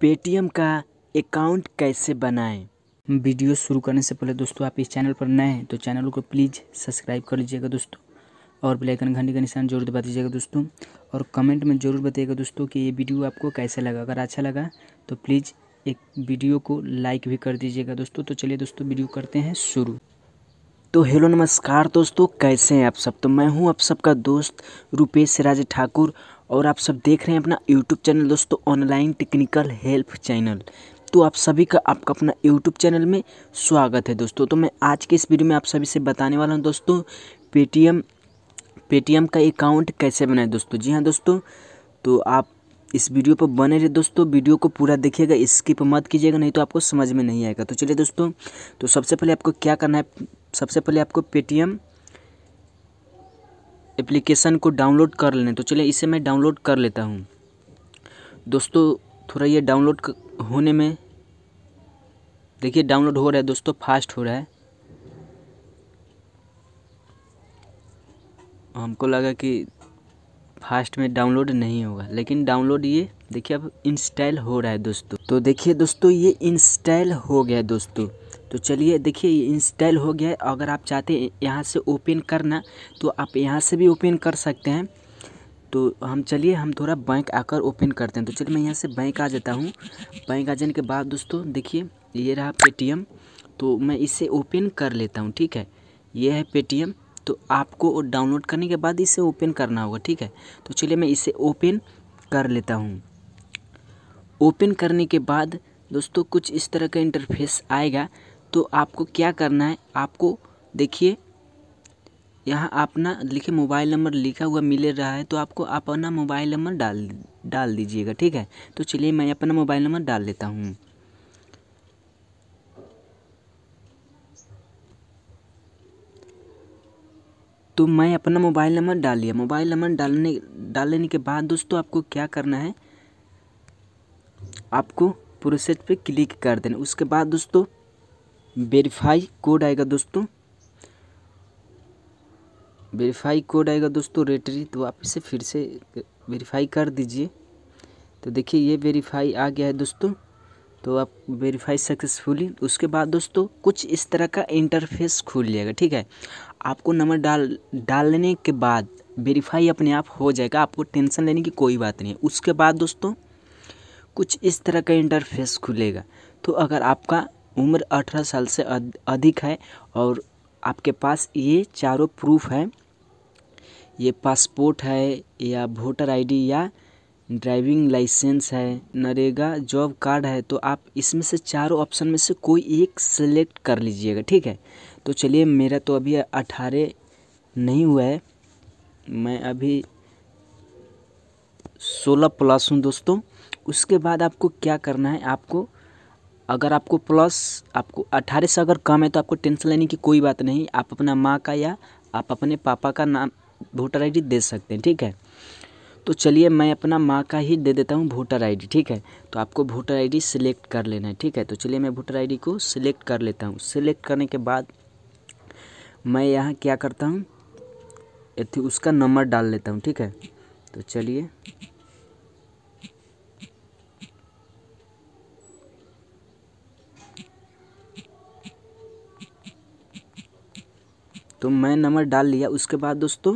Paytm का account कैसे बनाएं वीडियो शुरू करने से पहले दोस्तों आप इस चैनल पर नए हैं तो चैनल को प्लीज़ सब्सक्राइब कर लीजिएगा दोस्तों और ब्लैकन घंटी का निशान जरूर दबा दीजिएगा दोस्तों और कमेंट में ज़रूर बताइएगा दोस्तों कि ये वीडियो आपको कैसा लगा अगर अच्छा लगा तो प्लीज़ एक वीडियो को लाइक भी कर दीजिएगा दोस्तों तो चलिए दोस्तों वीडियो करते हैं शुरू तो हेलो नमस्कार दोस्तों कैसे हैं आप सब तो मैं हूं आप सबका दोस्त रुपेश राज ठाकुर और आप सब देख रहे हैं अपना यूट्यूब चैनल दोस्तों ऑनलाइन टेक्निकल हेल्प चैनल तो आप सभी का आपका अपना यूट्यूब चैनल में स्वागत है दोस्तों तो मैं आज के इस वीडियो में आप सभी से बताने वाला हूँ दोस्तों पेटीएम पेटीएम का अकाउंट कैसे बनाए दोस्तों जी हाँ दोस्तों तो आप इस वीडियो पर बने रहे दोस्तों वीडियो को पूरा देखिएगा स्किप मत कीजिएगा नहीं तो आपको समझ में नहीं आएगा तो चलिए दोस्तों तो सबसे पहले आपको क्या करना है सबसे पहले आपको पेटीएम एप्लीकेशन को डाउनलोड कर लेने तो चलिए इसे मैं डाउनलोड कर लेता हूँ दोस्तों थोड़ा ये डाउनलोड होने में देखिए डाउनलोड हो रहा है दोस्तों फास्ट हो रहा है हमको लगा कि फास्ट में डाउनलोड नहीं होगा लेकिन डाउनलोड ये देखिए अब इंस्टॉल हो रहा है दोस्तों तो देखिए दोस्तों ये इंस्टॉल हो गया दोस्तों तो चलिए देखिए ये इंस्टॉल हो गया है अगर आप चाहते हैं यहाँ से ओपन करना तो आप यहाँ से भी ओपन कर सकते हैं तो हम चलिए हम थोड़ा बैंक आकर ओपन करते हैं तो चलिए मैं यहाँ से बैंक आ जाता हूँ बैंक आ जाने के बाद दोस्तों देखिए ये रहा पेटीएम तो मैं इसे ओपन कर लेता हूँ ठीक है ये है पेटीएम तो आपको डाउनलोड करने के बाद इसे ओपन करना होगा ठीक है तो चलिए मैं इसे ओपन कर लेता हूँ ओपन करने के बाद दोस्तों कुछ इस तरह का इंटरफेस आएगा तो आपको क्या करना है आपको देखिए यहाँ अपना लिखे मोबाइल नंबर लिखा हुआ मिल रहा है तो आपको अपना मोबाइल नंबर डाल डाल दीजिएगा ठीक है तो चलिए मैं अपना मोबाइल नंबर डाल लेता हूँ तो मैं अपना मोबाइल नंबर डाल लिया मोबाइल नंबर डालने डाल लेने के बाद दोस्तों आपको क्या करना है आपको प्रोसेस पे क्लिक कर देना उसके बाद दोस्तों वेरीफाई कोड आएगा दोस्तों वेरीफाई कोड आएगा दोस्तों रेटरी तो आप इसे फिर से वेरीफाई कर दीजिए तो देखिए ये वेरीफाई आ गया है दोस्तों तो आप वेरीफाई सक्सेसफुली उसके बाद दोस्तों कुछ इस तरह का इंटरफेस खुल जाएगा ठीक है आपको नंबर डाल डालने के बाद वेरीफाई अपने आप हो जाएगा आपको टेंशन लेने की कोई बात नहीं है उसके बाद दोस्तों कुछ इस तरह का इंटरफेस खुलेगा तो अगर आपका उम्र अठारह साल से अधिक है और आपके पास ये चारों प्रूफ है ये पासपोर्ट है या वोटर आईडी या ड्राइविंग लाइसेंस है नरेगा जॉब कार्ड है तो आप इसमें से चारों ऑप्शन में से कोई एक सेलेक्ट कर लीजिएगा ठीक है तो चलिए मेरा तो अभी अठारह नहीं हुआ है मैं अभी सोलह प्लस हूँ दोस्तों उसके बाद आपको क्या करना है आपको अगर आपको प्लस आपको अट्ठारह से अगर कम है तो आपको टेंशन लेने की कोई बात नहीं आप अपना माँ का या आप अपने पापा का नाम वोटर आई दे सकते हैं ठीक है तो चलिए मैं अपना माँ का ही दे देता हूँ वोटर आईडी ठीक है तो आपको वोटर आईडी सिलेक्ट कर लेना है ठीक है तो चलिए मैं वोटर आईडी को सिलेक्ट कर लेता हूँ सिलेक्ट करने के बाद मैं यहाँ क्या करता हूँ उसका नंबर डाल लेता हूँ ठीक है तो चलिए तो मैं नंबर डाल लिया उसके बाद दोस्तों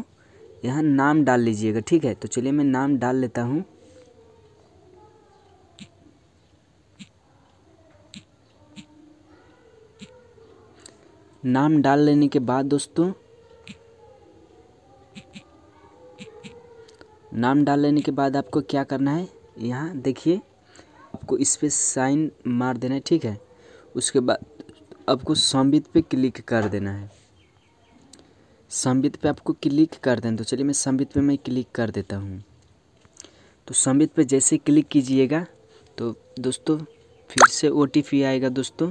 यहाँ नाम डाल लीजिएगा ठीक है तो चलिए मैं नाम डाल लेता हूँ नाम डाल लेने के बाद दोस्तों नाम डाल लेने के बाद आपको क्या करना है यहाँ देखिए आपको इस पर साइन मार देना है ठीक है उसके बाद आपको संबित पे क्लिक कर देना है संबित पे आपको क्लिक कर दें तो चलिए मैं संबित पे मैं क्लिक कर देता हूँ तो संबित पे जैसे क्लिक कीजिएगा तो दोस्तों फिर से ओ आएगा दोस्तों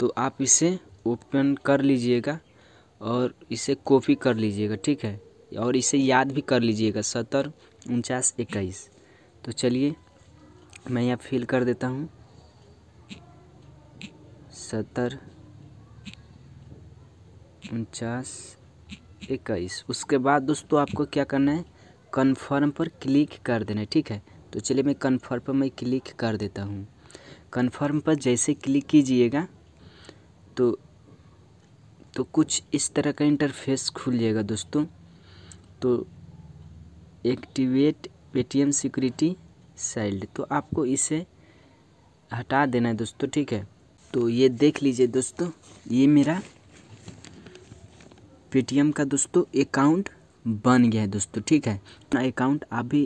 तो आप इसे ओपन कर लीजिएगा और इसे कॉपी कर लीजिएगा ठीक है और इसे याद भी कर लीजिएगा सत्तर उनचास इक्कीस तो चलिए मैं यहाँ फिल कर देता हूँ सत्तर उनचास इक्कीस उसके बाद दोस्तों आपको क्या करना है कन्फर्म पर क्लिक कर देना है ठीक है तो चलिए मैं कन्फर्म पर मैं क्लिक कर देता हूँ कन्फर्म पर जैसे क्लिक कीजिएगा तो तो कुछ इस तरह का इंटरफेस खुलिएगा दोस्तों तो एक्टिवेट पेटीएम सिक्योरिटी साइल्ड तो आपको इसे हटा देना है दोस्तों ठीक है तो ये देख लीजिए दोस्तों ये मेरा पेटीएम का दोस्तों अकाउंट बन गया है दोस्तों ठीक है अकाउंट तो आप भी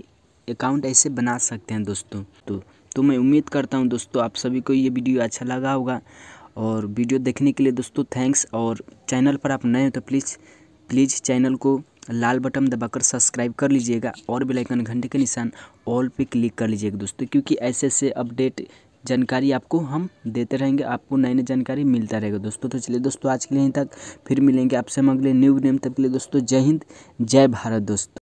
अकाउंट ऐसे बना सकते हैं दोस्तों तो तो मैं उम्मीद करता हूँ दोस्तों आप सभी को ये वीडियो अच्छा लगा होगा और वीडियो देखने के लिए दोस्तों थैंक्स और चैनल पर आप नए हो तो प्लीज़ प्लीज़ चैनल को लाल बटन दबाकर सब्सक्राइब कर लीजिएगा और बेलाइकन घंटे के निशान ऑल पे क्लिक कर लीजिएगा दोस्तों क्योंकि ऐसे ऐसे अपडेट जानकारी आपको हम देते रहेंगे आपको नई नई जानकारी मिलता रहेगा दोस्तों तो चलिए दोस्तों आज के लिए यहीं तक फिर मिलेंगे आपसे हम अगले न्यू नेम तक के लिए दोस्तों जय हिंद जय भारत दोस्तों